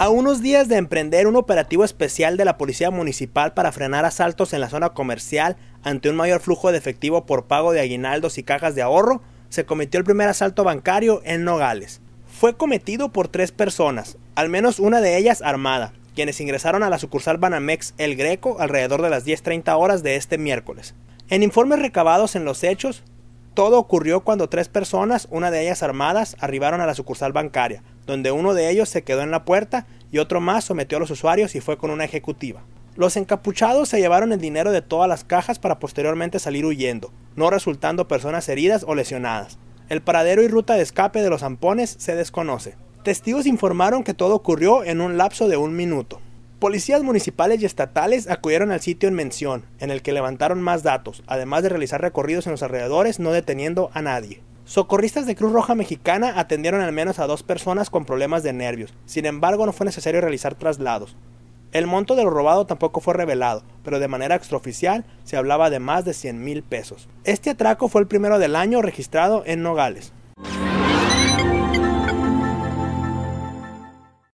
A unos días de emprender un operativo especial de la Policía Municipal para frenar asaltos en la zona comercial ante un mayor flujo de efectivo por pago de aguinaldos y cajas de ahorro, se cometió el primer asalto bancario en Nogales. Fue cometido por tres personas, al menos una de ellas armada, quienes ingresaron a la sucursal Banamex El Greco alrededor de las 10.30 horas de este miércoles. En informes recabados en los hechos, todo ocurrió cuando tres personas, una de ellas armadas, arribaron a la sucursal bancaria, donde uno de ellos se quedó en la puerta y otro más sometió a los usuarios y fue con una ejecutiva. Los encapuchados se llevaron el dinero de todas las cajas para posteriormente salir huyendo, no resultando personas heridas o lesionadas. El paradero y ruta de escape de los zampones se desconoce. Testigos informaron que todo ocurrió en un lapso de un minuto. Policías municipales y estatales acudieron al sitio en mención, en el que levantaron más datos, además de realizar recorridos en los alrededores no deteniendo a nadie. Socorristas de Cruz Roja Mexicana atendieron al menos a dos personas con problemas de nervios, sin embargo no fue necesario realizar traslados. El monto de lo robado tampoco fue revelado, pero de manera extraoficial se hablaba de más de 100 mil pesos. Este atraco fue el primero del año registrado en Nogales.